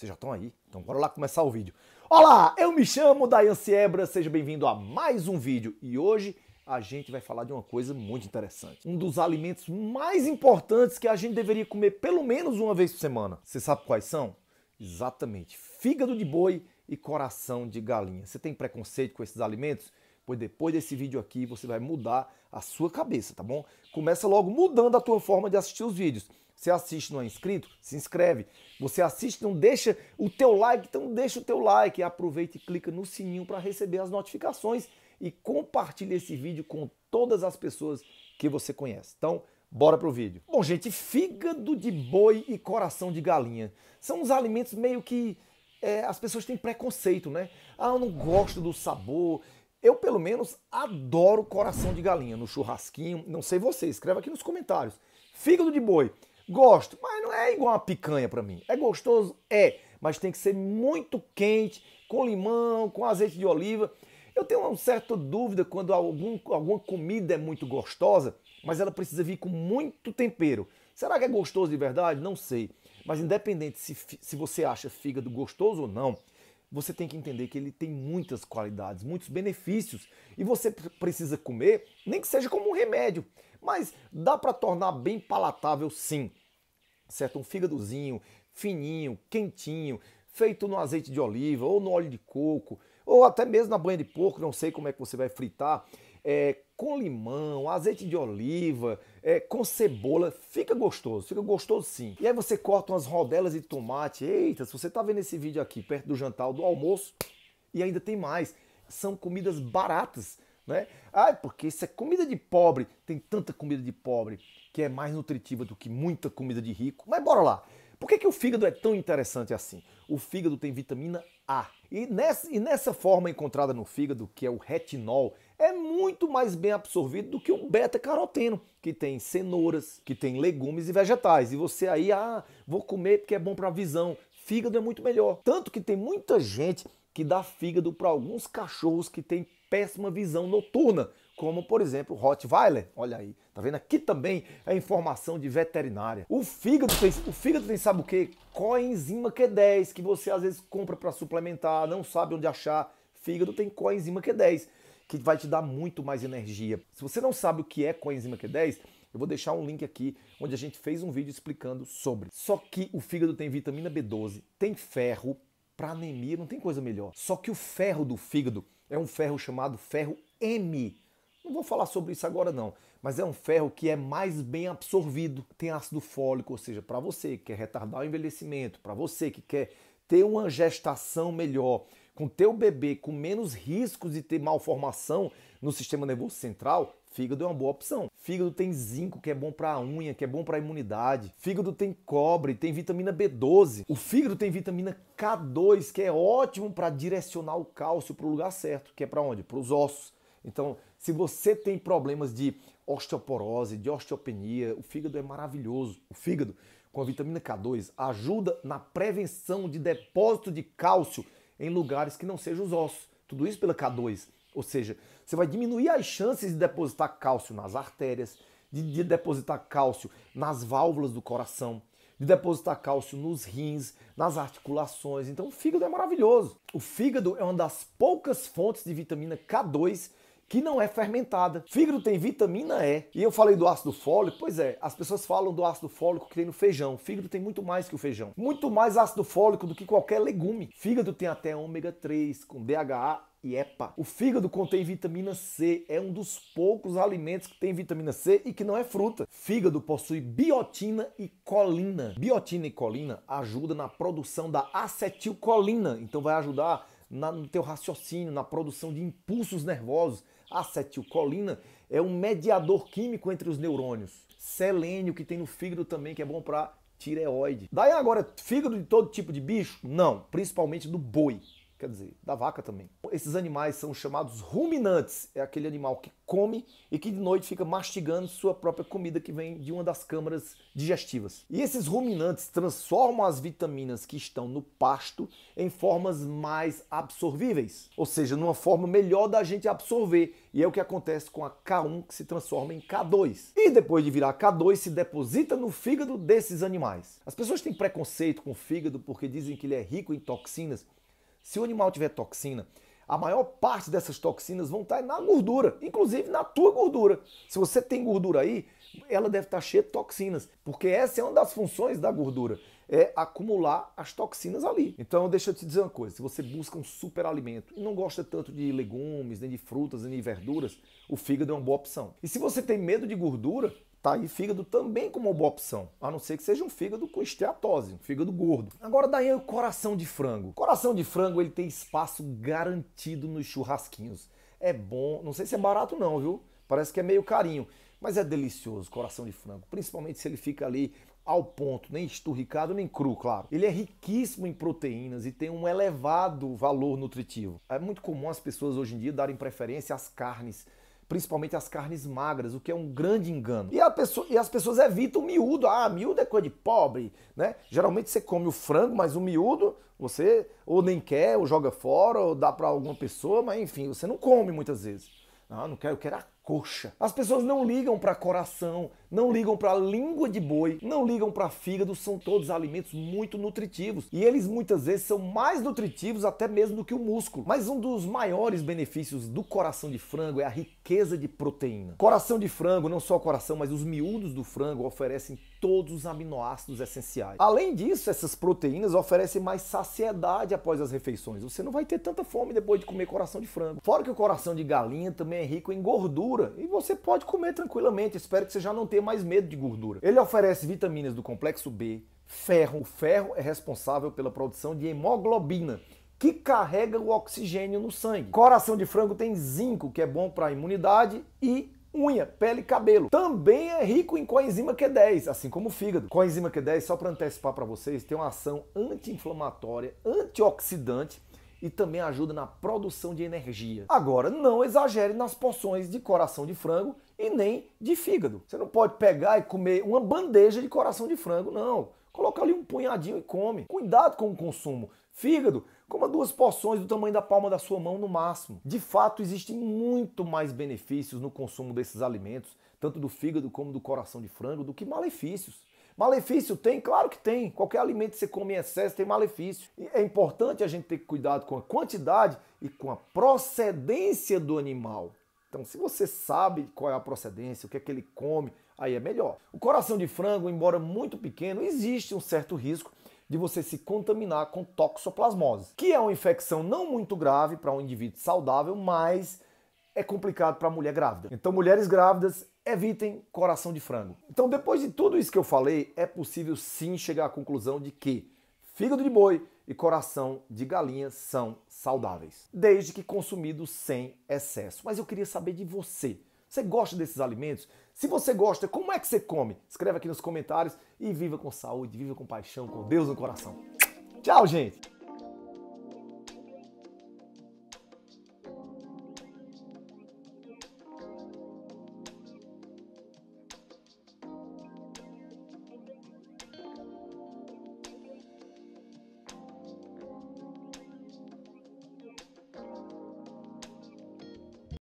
Vocês já estão aí? Então bora lá começar o vídeo. Olá, eu me chamo Dayan Siebra, seja bem-vindo a mais um vídeo. E hoje a gente vai falar de uma coisa muito interessante. Um dos alimentos mais importantes que a gente deveria comer pelo menos uma vez por semana. Você sabe quais são? Exatamente, fígado de boi e coração de galinha. Você tem preconceito com esses alimentos? Pois depois desse vídeo aqui você vai mudar a sua cabeça, tá bom? Começa logo mudando a tua forma de assistir os vídeos. Você assiste não é inscrito? Se inscreve. Você assiste, não deixa o teu like, então deixa o teu like. Aproveita e clica no sininho para receber as notificações e compartilha esse vídeo com todas as pessoas que você conhece. Então, bora pro vídeo. Bom, gente, fígado de boi e coração de galinha são uns alimentos meio que é, as pessoas têm preconceito, né? Ah, eu não gosto do sabor. Eu, pelo menos, adoro coração de galinha no churrasquinho. Não sei você, Escreva aqui nos comentários. Fígado de boi. Gosto, mas não é igual uma picanha para mim. É gostoso? É, mas tem que ser muito quente, com limão, com azeite de oliva. Eu tenho uma certa dúvida quando algum, alguma comida é muito gostosa, mas ela precisa vir com muito tempero. Será que é gostoso de verdade? Não sei. Mas independente se, se você acha fígado gostoso ou não, você tem que entender que ele tem muitas qualidades, muitos benefícios. E você precisa comer, nem que seja como um remédio. Mas dá para tornar bem palatável sim certo? Um fígadozinho, fininho, quentinho, feito no azeite de oliva ou no óleo de coco, ou até mesmo na banha de porco, não sei como é que você vai fritar, é, com limão, azeite de oliva, é, com cebola, fica gostoso, fica gostoso sim. E aí você corta umas rodelas de tomate, eita, se você está vendo esse vídeo aqui perto do jantar ou do almoço, e ainda tem mais, são comidas baratas, né? Ah, porque isso é comida de pobre. Tem tanta comida de pobre que é mais nutritiva do que muita comida de rico. Mas bora lá. Por que, que o fígado é tão interessante assim? O fígado tem vitamina A. E nessa, e nessa forma encontrada no fígado, que é o retinol, é muito mais bem absorvido do que o beta-caroteno, que tem cenouras, que tem legumes e vegetais. E você aí, ah, vou comer porque é bom para a visão. Fígado é muito melhor. Tanto que tem muita gente que dá fígado para alguns cachorros que têm péssima visão noturna, como por exemplo Rottweiler. Olha aí, tá vendo? Aqui também é informação de veterinária. O fígado tem, o fígado tem sabe o quê? Coenzima Q10, que você às vezes compra para suplementar, não sabe onde achar. Fígado tem coenzima Q10, que vai te dar muito mais energia. Se você não sabe o que é coenzima Q10, eu vou deixar um link aqui onde a gente fez um vídeo explicando sobre. Só que o fígado tem vitamina B12, tem ferro, para anemia não tem coisa melhor. Só que o ferro do fígado é um ferro chamado ferro M. Não vou falar sobre isso agora não, mas é um ferro que é mais bem absorvido, tem ácido fólico, ou seja, para você que quer retardar o envelhecimento, para você que quer ter uma gestação melhor, com teu bebê com menos riscos de ter malformação no sistema nervoso central, Fígado é uma boa opção. Fígado tem zinco, que é bom para a unha, que é bom para a imunidade. Fígado tem cobre, tem vitamina B12. O fígado tem vitamina K2, que é ótimo para direcionar o cálcio para o lugar certo, que é para onde? Para os ossos. Então, se você tem problemas de osteoporose, de osteopenia, o fígado é maravilhoso. O fígado com a vitamina K2 ajuda na prevenção de depósito de cálcio em lugares que não sejam os ossos. Tudo isso pela K2. Ou seja, você vai diminuir as chances de depositar cálcio nas artérias, de, de depositar cálcio nas válvulas do coração, de depositar cálcio nos rins, nas articulações. Então, o fígado é maravilhoso. O fígado é uma das poucas fontes de vitamina K2 que não é fermentada. Fígado tem vitamina E. E eu falei do ácido fólico, pois é, as pessoas falam do ácido fólico que tem no feijão. Fígado tem muito mais que o feijão. Muito mais ácido fólico do que qualquer legume. Fígado tem até ômega 3 com DHA e EPA. O fígado contém vitamina C, é um dos poucos alimentos que tem vitamina C e que não é fruta. Fígado possui biotina e colina. Biotina e colina ajuda na produção da acetilcolina, então vai ajudar na, no teu raciocínio, na produção de impulsos nervosos. acetilcolina é um mediador químico entre os neurônios. Selênio que tem no fígado também, que é bom para tireoide. Daí agora, fígado de todo tipo de bicho? Não, principalmente do boi quer dizer, da vaca também. Esses animais são chamados ruminantes, é aquele animal que come e que de noite fica mastigando sua própria comida que vem de uma das câmaras digestivas. E esses ruminantes transformam as vitaminas que estão no pasto em formas mais absorvíveis, ou seja, numa forma melhor da gente absorver. E é o que acontece com a K1 que se transforma em K2. E depois de virar K2 se deposita no fígado desses animais. As pessoas têm preconceito com o fígado porque dizem que ele é rico em toxinas se o animal tiver toxina, a maior parte dessas toxinas vão estar tá na gordura, inclusive na tua gordura. Se você tem gordura aí, ela deve estar tá cheia de toxinas, porque essa é uma das funções da gordura, é acumular as toxinas ali. Então, deixa eu te dizer uma coisa, se você busca um superalimento e não gosta tanto de legumes, nem de frutas, nem de verduras, o fígado é uma boa opção. E se você tem medo de gordura, Tá? E fígado também como uma boa opção, a não ser que seja um fígado com esteatose, um fígado gordo. Agora daí o coração de frango. Coração de frango ele tem espaço garantido nos churrasquinhos. É bom, não sei se é barato não, viu? Parece que é meio carinho, mas é delicioso coração de frango, principalmente se ele fica ali ao ponto, nem esturricado nem cru, claro. Ele é riquíssimo em proteínas e tem um elevado valor nutritivo. É muito comum as pessoas hoje em dia darem preferência às carnes principalmente as carnes magras, o que é um grande engano. E, pessoa, e as pessoas evitam o miúdo. Ah, miúdo é coisa de pobre, né? Geralmente você come o frango, mas o miúdo você ou nem quer, ou joga fora, ou dá para alguma pessoa, mas enfim, você não come muitas vezes. Ah, não quero, eu quero a coxa. As pessoas não ligam para coração, não ligam para língua de boi, não ligam para fígado, são todos alimentos muito nutritivos e eles muitas vezes são mais nutritivos até mesmo do que o músculo. Mas um dos maiores benefícios do coração de frango é a riqueza de proteína. Coração de frango, não só o coração, mas os miúdos do frango oferecem todos os aminoácidos essenciais. Além disso, essas proteínas oferecem mais saciedade após as refeições. Você não vai ter tanta fome depois de comer coração de frango. Fora que o coração de galinha também é rico em gordura e você pode comer tranquilamente. Espero que você já não tenha mais medo de gordura. Ele oferece vitaminas do complexo B, ferro. O ferro é responsável pela produção de hemoglobina, que carrega o oxigênio no sangue. Coração de frango tem zinco, que é bom para a imunidade, e unha, pele e cabelo. Também é rico em coenzima Q10, assim como o fígado. Coenzima Q10, só para antecipar para vocês, tem uma ação anti-inflamatória, antioxidante e também ajuda na produção de energia. Agora, não exagere nas porções de coração de frango e nem de fígado. Você não pode pegar e comer uma bandeja de coração de frango, não. Coloca ali um punhadinho e come. Cuidado com o consumo. Fígado, coma duas porções do tamanho da palma da sua mão no máximo. De fato, existem muito mais benefícios no consumo desses alimentos, tanto do fígado como do coração de frango, do que malefícios. Malefício tem? Claro que tem. Qualquer alimento que você come em excesso tem malefício. E é importante a gente ter cuidado com a quantidade e com a procedência do animal. Então, se você sabe qual é a procedência, o que é que ele come, aí é melhor. O coração de frango, embora muito pequeno, existe um certo risco de você se contaminar com toxoplasmose, que é uma infecção não muito grave para um indivíduo saudável, mas é complicado para a mulher grávida. Então, mulheres grávidas, evitem coração de frango. Então, depois de tudo isso que eu falei, é possível sim chegar à conclusão de que fígado de boi e coração de galinha são saudáveis, desde que consumidos sem excesso. Mas eu queria saber de você. Você gosta desses alimentos? Se você gosta, como é que você come? Escreva aqui nos comentários e viva com saúde, viva com paixão, com Deus no coração. Tchau, gente!